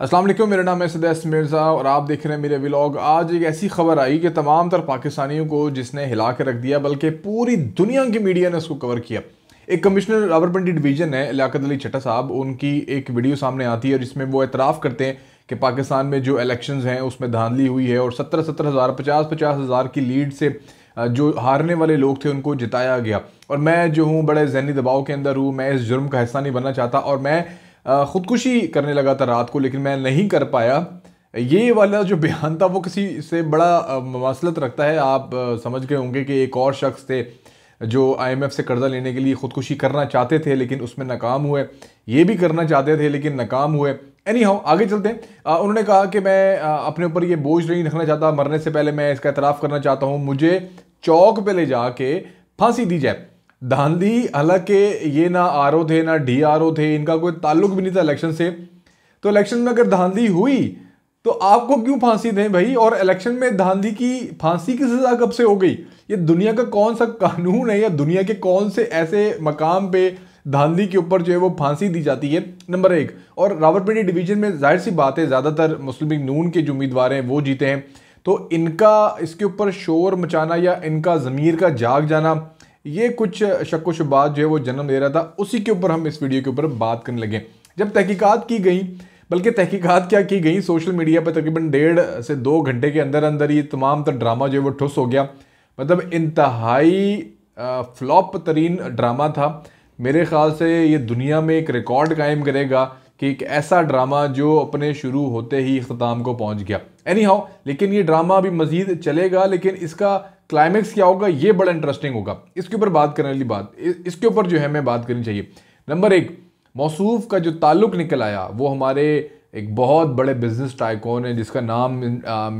असलम मेरा नाम है सदैस मिर्ज़ा और आप देख रहे हैं मेरे व्लॉग आज एक ऐसी खबर आई कि तमाम तर पाकिस्तानियों को जिसने हिला के रख दिया बल्कि पूरी दुनिया की मीडिया ने उसको कवर किया एक कमिश्नर रावलपिंडी डिवीज़न है लियाकत अली चटा साहब उनकी एक वीडियो सामने आती है जिसमें वो एतराफ़ करते हैं कि पाकिस्तान में जो इलेक्शन हैं उसमें धांधली हुई है और सत्तर सत्तर हज़ार पचास पचास हज़ार की लीड से जो हारने वाले लोग थे उनको जिताया गया और मैं जो हूँ बड़े जहनी दबाव के अंदर हूँ मैं इस जुर्म का हिस्सा नहीं बनना चाहता और मैं ख़ुदकुशी करने लगा था रात को लेकिन मैं नहीं कर पाया ये वाला जो बयान था वो किसी से बड़ा मवासलत रखता है आप समझ गए होंगे कि एक और शख्स थे जो आईएमएफ से कर्ज़ा लेने के लिए ख़ुदकुशी करना चाहते थे लेकिन उसमें नाकाम हुए ये भी करना चाहते थे लेकिन नाकाम हुए एनी हाउ आगे चलते हैं उन्होंने कहा कि मैं अपने ऊपर ये बोझ नहीं रखना चाहता मरने से पहले मैं इसका इतराफ़ करना चाहता हूँ मुझे चौक पर ले जा के फांसी दी जाए धांधी हालांकि ये ना आर थे ना डी थे इनका कोई ताल्लुक भी नहीं था इलेक्शन से तो इलेक्शन में अगर धांधी हुई तो आपको क्यों फांसी दें भाई और इलेक्शन में धांधी की फांसी की सज़ा कब से हो गई ये दुनिया का कौन सा कानून है या दुनिया के कौन से ऐसे मकाम पे धांधी के ऊपर जो है वो फांसी दी जाती है नंबर एक और रावरपिंडी डिवीजन में जाहिर सी बात है ज़्यादातर मुस्लिम लीग नून के जो उम्मीदवार हैं वो जीते हैं तो इनका इसके ऊपर शोर मचाना या इनका ज़मीर का जाग जाना ये कुछ शक शुबात जो है वो जन्म दे रहा था उसी के ऊपर हम इस वीडियो के ऊपर बात करने लगे जब तहकीकात की गई बल्कि तहकीकात क्या की गई सोशल मीडिया पर तकरीबन डेढ़ से दो घंटे के अंदर अंदर ये तमाम तर ड्रामा जो है वो ठुस हो गया मतलब इंतहाई फ्लॉप तरीन ड्रामा था मेरे ख्याल से ये दुनिया में एक रिकॉर्ड कायम करेगा कि एक ऐसा ड्रामा जो अपने शुरू होते ही अख्ताम को पहुंच गया एनी हाउ लेकिन ये ड्रामा अभी मज़ीद चलेगा लेकिन इसका क्लाइमेक्स क्या होगा ये बड़ा इंटरेस्टिंग होगा इसके ऊपर बात करने वाली बात इसके ऊपर जो है मैं बात करनी चाहिए नंबर एक मौसूफ का जो ताल्लुक निकल आया वो हमारे एक बहुत बड़े बिजनेस टाइकोन है जिसका नाम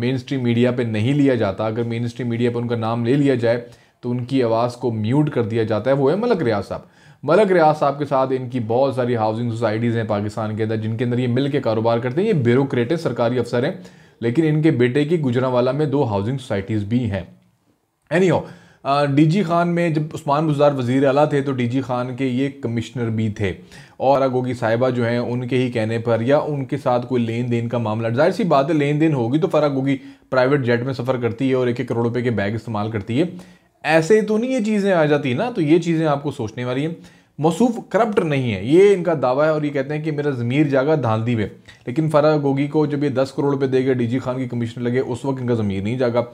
मेन स्ट्रीम मीडिया पर नहीं लिया जाता अगर मेन स्ट्रीम मीडिया पर उनका नाम ले लिया जाए तो उनकी आवाज़ को म्यूट कर दिया जाता है वो है मलक रियाज साहब मलक रियाज साहब के साथ इनकी बहुत सारी हाउसिंग सोसाइटीज़ हैं पाकिस्तान के अंदर जिनके अंदर ये मिल के कारोबार करते हैं ये ब्यूरोक्रेट सरकारी अफसर हैं लेकिन इनके बेटे की गुजरावाला में दो हाउसिंग सोसाइटीज़ भी हैं एनी हो डीजी खान में जब उस्मान बुजार वजीर अला थे तो डीजी खान के ये कमिश्नर भी थे और अगोगी साहिबा जो हैं उनके ही कहने पर या उनके साथ कोई लेन देन का मामला जाहिर सी बात है लेन देन होगी तो फर्क होगी प्राइवेट जेट में सफ़र करती है और एक एक करोड़ रुपये के बैग इस्तेमाल करती है ऐसे तो नहीं ये चीज़ें आ जाती ना तो ये चीज़ें आपको सोचने वाली हैं मसूफ करप्ट नहीं है ये इनका दावा है और ये कहते हैं कि मेरा ज़मीर जागा धांधली में लेकिन फरा गोगी को जब ये दस करोड़ रुपए देगा गए डीजी खान की कमीशन लगे उस वक्त इनका ज़मीर नहीं जागा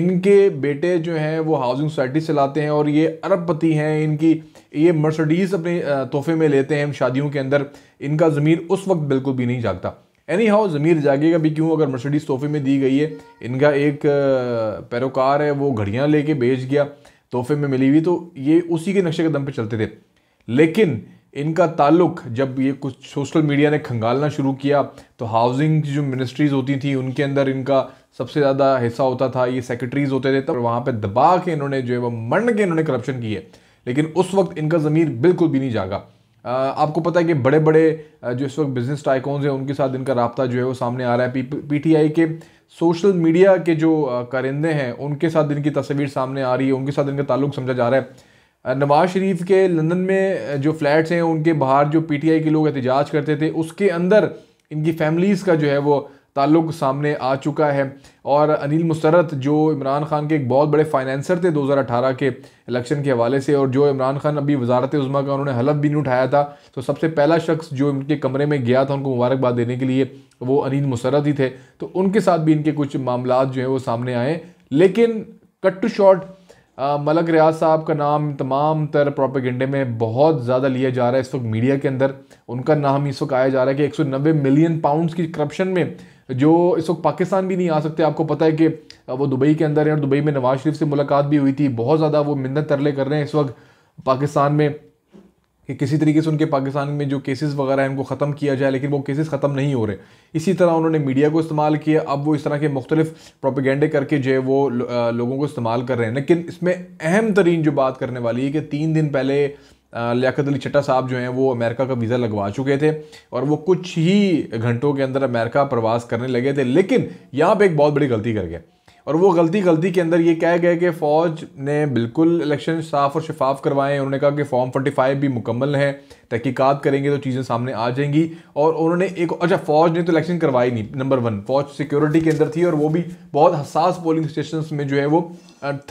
इनके बेटे जो हैं वो हाउसिंग सोसाइटी से लाते हैं और ये अरबपति हैं इनकी ये मर्सडीज़ अपने तोहफे में लेते हैं शादियों के अंदर इनका ज़मीर उस वक्त बिल्कुल भी नहीं जागता एनी हाउ ज़मीर जागेगा भी क्यों अगर मर्सडीज़ तोहफे में दी गई है इनका एक पैरोकार है वो घड़ियाँ लेके बेच गया तोहफे में मिली हुई तो ये उसी के नक्शे के दम पर चलते थे लेकिन इनका ताल्लुक जब ये कुछ सोशल मीडिया ने खंगालना शुरू किया तो हाउसिंग की जो मिनिस्ट्रीज़ होती थी उनके अंदर इनका सबसे ज़्यादा हिस्सा होता था ये सेक्रेटरीज होते थे तब तो वहाँ पे दबा के इन्होंने जो है वो मरण के इन्होंने करप्शन की है लेकिन उस वक्त इनका ज़मीर बिल्कुल भी नहीं जागा आपको पता है कि बड़े बड़े जो इस वक्त बिज़नेस टाइकोन्स हैं उनके साथ इनका रबता जो है वो सामने आ रहा है पी पी के सोशल मीडिया के जो कारिंदे हैं उनके साथ इनकी तस्वीर सामने आ रही है उनके साथ इनका ताल्लुक समझा जा रहा है नवाज शरीफ के लंदन में जो फ्लैट्स हैं उनके बाहर जो पीटीआई के लोग एहतजाज करते थे उसके अंदर इनकी फैमिलीज़ का जो है वो ताल्लुक सामने आ चुका है और अनिल मुसरत जो इमरान खान के एक बहुत बड़े फाइनेंसर थे 2018 के इलेक्शन के हवाले से और जो इमरान खान अभी वजारत उज़मा का उन्होंने हलफ भी नहीं उठाया था तो सबसे पहला शख्स जो इनके कमरे में गया था उनको मुबारकबाद देने के लिए वो अनिल मुसरत ही थे तो उनके साथ भी इनके कुछ मामला जो हैं वो सामने आए लेकिन cut to short Malik Riaz साहब का नाम तमाम तर प्रोपेगेंडे में बहुत ज़्यादा लिया जा रहा है इस वक्त मीडिया के अंदर उनका नाम इस वक्त आया जा रहा है कि 190 मिलियन पाउंड्स की करप्शन में जो इस वक्त पाकिस्तान भी नहीं आ सकते आपको पता है कि वो दुबई के अंदर है और दुबई में नवाज शरीफ से मुलाकात भी हुई थी बहुत ज़्यादा वो मिन्नत तरले कर रहे हैं इस वक्त पाकिस्तान में कि किसी तरीके से उनके पाकिस्तान में जो केसेस वगैरह हैं उनको ख़त्म किया जाए लेकिन वो केसेस ख़त्म नहीं हो रहे इसी तरह उन्होंने मीडिया को इस्तेमाल किया अब वो इस तरह के मुख्तलिफ प्रोपेगेंडे करके जो है वो लोगों को इस्तेमाल कर रहे हैं लेकिन इसमें अहम तरीन जो बात करने वाली है कि तीन दिन पहले लियाकत अली चट्टा साहब जो हैं वो अमेरिका का वीज़ा लगवा चुके थे और वो कुछ ही घंटों के अंदर अमेरिका प्रवास करने लगे थे लेकिन यहाँ पर एक बहुत बड़ी गलती कर गया और वो गलती गलती के अंदर ये कह गए कि फ़ौज ने बिल्कुल इलेक्शन साफ और शफाफ करवाएं उन्होंने कहा कि फॉर्म फोर्टी फाइव भी मुकम्मल है तहकीकत करेंगे तो चीज़ें सामने आ जाएंगी और उन्होंने एक अच्छा फौज ने तो इलेक्शन करवाई नहीं नंबर वन फौज सिक्योरिटी के अंदर थी और वो भी बहुत हसास पोलिंग स्टेशन में जो है वो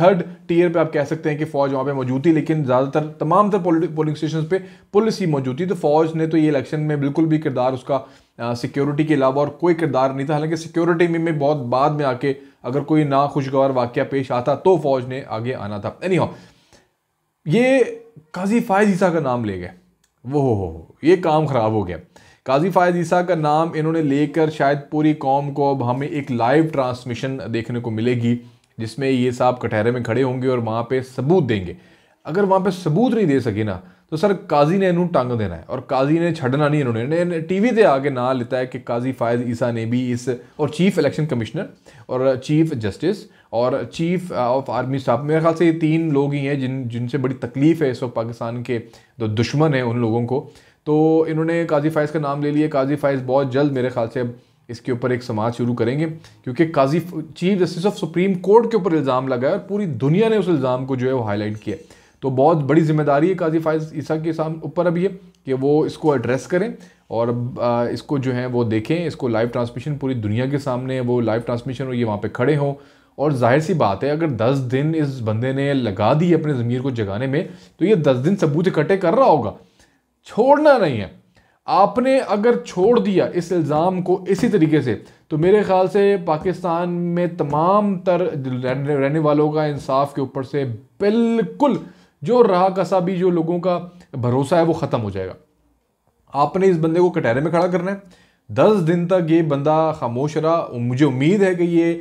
थर्ड टीयर पे आप कह सकते हैं कि फौज वहाँ पे मौजूद थी लेकिन ज़्यादातर तमाम तर पोलिंग स्टेशन पे पुलिस ही मौजूद थी तो फौज ने तो ये इलेक्शन में बिल्कुल भी किरदार उसका सिक्योरिटी के अलावा और कोई किरदार नहीं था हालांकि सिक्योरिटी में, में बहुत बाद में आके अगर कोई नाखुशगवार वाक्य पेश आता तो फौज ने आगे आना था एनी ये काजी फायज ईसा का नाम ले गए वो हो हो ये काम ख़राब हो गया काजी फ़ायद ईसा का नाम इन्होंने लेकर शायद पूरी कौम को अब हमें एक लाइव ट्रांसमिशन देखने को मिलेगी जिसमें ये साहब कटहरे में खड़े होंगे और वहाँ पे सबूत देंगे अगर वहाँ पे सबूत नहीं दे सके ना तो सर काज़ी ने ਇਹਨੂੰ टंग देना है और काज़ी ने छड़ना नहीं इन्होंने टी वी से आके ना लिता है कि काजी फ़ायज़ ईसा ने भी इस और चीफ़ इलेक्शन कमिश्नर और चीफ़ जस्टिस और चीफ ऑफ आर्मी स्टाफ मेरे ख्याल से ये तीन लोग ही हैं जिन जिनसे बड़ी तकलीफ़ है इस वक्त पाकिस्तान के जो दुश्मन हैं उन लोगों को तो इन्होंने काजी फाइज का नाम ले लिया काजी फ़ायज़ बहुत जल्द मेरे ख्याल से अब इसके ऊपर एक समाज शुरू करेंगे क्योंकि Qazi chief justice of supreme court के ऊपर इल्ज़ाम लगाया और पूरी दुनिया ने उस इल्ज़ाम को जो है वो हाईलाइट किया तो बहुत बड़ी जिम्मेदारी है काजी फायज ईसा के साम ऊपर अभी है कि वो इसको एड्रेस करें और इसको जो है वो देखें इसको लाइव ट्रांसमिशन पूरी दुनिया के सामने वो लाइव ट्रांसमिशन हो ये वहाँ पर खड़े हों और जाहिर सी बात है अगर दस दिन इस बंदे ने लगा दी अपने ज़मीर को जगाने में तो ये दस दिन सबूत इकट्ठे कर रहा होगा छोड़ना नहीं है आपने अगर छोड़ दिया इस इल्ज़ाम को इसी तरीके से तो मेरे ख्याल से पाकिस्तान में तमाम तर रहने वालों का इंसाफ के ऊपर से बिल्कुल जो रहा कसा भी जो लोगों का भरोसा है वो ख़त्म हो जाएगा आपने इस बंदे को कटहरे में खड़ा करना है दस दिन तक ये बंदा खामोश रहा मुझे उम्मीद है कि ये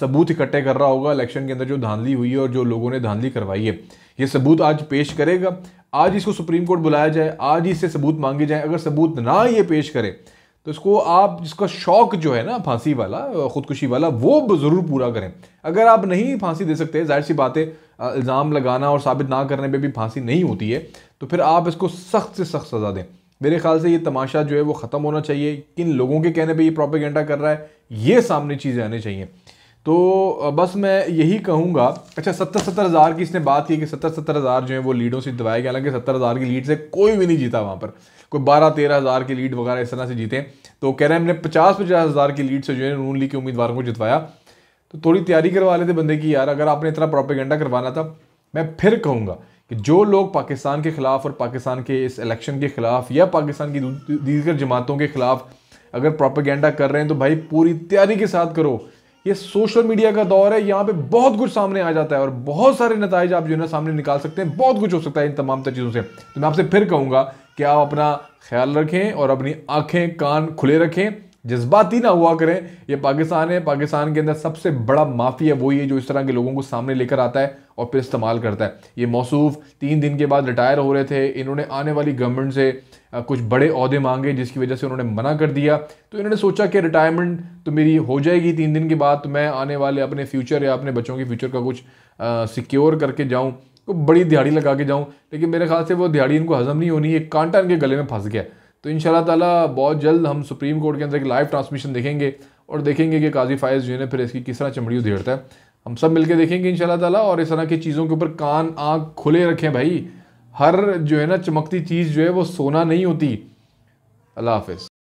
सबूत इकट्ठे कर रहा होगा इलेक्शन के अंदर जो धांधली हुई है और जो लोगों ने धांधली करवाई है ये सबूत आज पेश करेगा आज इसको सुप्रीम कोर्ट बुलाया जाए आज इससे सबूत मांगे जाए अगर सबूत ना ये पेश करे तो इसको आप जिसका शौक जो है ना फांसी वाला ख़ुदकुशी वाला वो ज़रूर पूरा करें अगर आप नहीं फांसी दे सकते जाहिर सी बात है इल्ज़ाम लगाना और साबित ना करने पे भी फांसी नहीं होती है तो फिर आप इसको सख्त से सख्त सज़ा दें मेरे ख्याल से ये तमाशा जो है वो ख़त्म होना चाहिए किन लोगों के कहने पर ये प्रोपेगेंडा कर रहा है ये सामने चीज़ें आनी चाहिए तो बस मैं यही कहूँगा अच्छा सत्तर सत्तर हज़ार की इसने बात की कि सत्तर सत्तर हज़ार जो है वो लीडों से दबाए गए हालांकि सत्तर हज़ार की लीड से कोई भी नहीं जीता वहाँ पर कोई बारह तेरह हज़ार की लीड वगैरह इस तरह से जीते तो कह रहे हैं हमने पचास पचास हज़ार की लीड से जो है नून लीग के उम्मीदवारों को जितवाया तो थोड़ी तैयारी करवा लेते बंदे की यार अगर आपने इतना प्रोपेगेंडा करवाना था मैं फिर कहूँगा कि जो लोग पाकिस्तान के ख़िलाफ़ और पाकिस्तान के इस इलेक्शन के ख़िलाफ़ या पाकिस्तान की दीगर जमातों के ख़िलाफ़ अगर प्रोपेगेंडा कर रहे हैं तो भाई पूरी तैयारी के साथ करो ये सोशल मीडिया का दौर है यहाँ पे बहुत कुछ सामने आ जाता है और बहुत सारे नतज आप जो है ना सामने निकाल सकते हैं बहुत कुछ हो सकता है इन तमाम चीज़ों से तो मैं आपसे फिर कहूँगा कि आप अपना ख्याल रखें और अपनी आँखें कान खुले रखें जज्बाती ना हुआ करें ये पाकिस्तान है पाकिस्तान के अंदर सबसे बड़ा माफिया वही है जो इस तरह के लोगों को सामने लेकर आता है और फिर इस्तेमाल करता है ये मौसूफ तीन दिन के बाद रिटायर हो रहे थे इन्होंने आने वाली गवर्नमेंट से कुछ बड़े अहदे मांगे जिसकी वजह से उन्होंने मना कर दिया तो इन्होंने सोचा कि रिटायरमेंट तो मेरी हो जाएगी तीन दिन के बाद तो मैं आने वाले अपने फ्यूचर या अपने बच्चों के फ्यूचर का कुछ सिक्योर करके जाऊँ को बड़ी दिहाड़ी लगा के जाऊँ लेकिन मेरे ख्याल से वो दिहाड़ी इनको हजम नहीं होनी एक कांटा इनके गले में फंस गया तो इन ताला बहुत जल्द हम सुप्रीम कोर्ट के अंदर एक लाइव ट्रांसमिशन देखेंगे और देखेंगे कि काजी फायज जो है फिर इसकी किस तरह चमड़ी उधेड़ता है हम सब मिलकर देखेंगे इन ताला और इस तरह की चीज़ों के ऊपर कान आँख खुले रखें भाई हर जो है ना चमकती चीज़ जो है वो सोना नहीं होती अल्लाह हाफिज़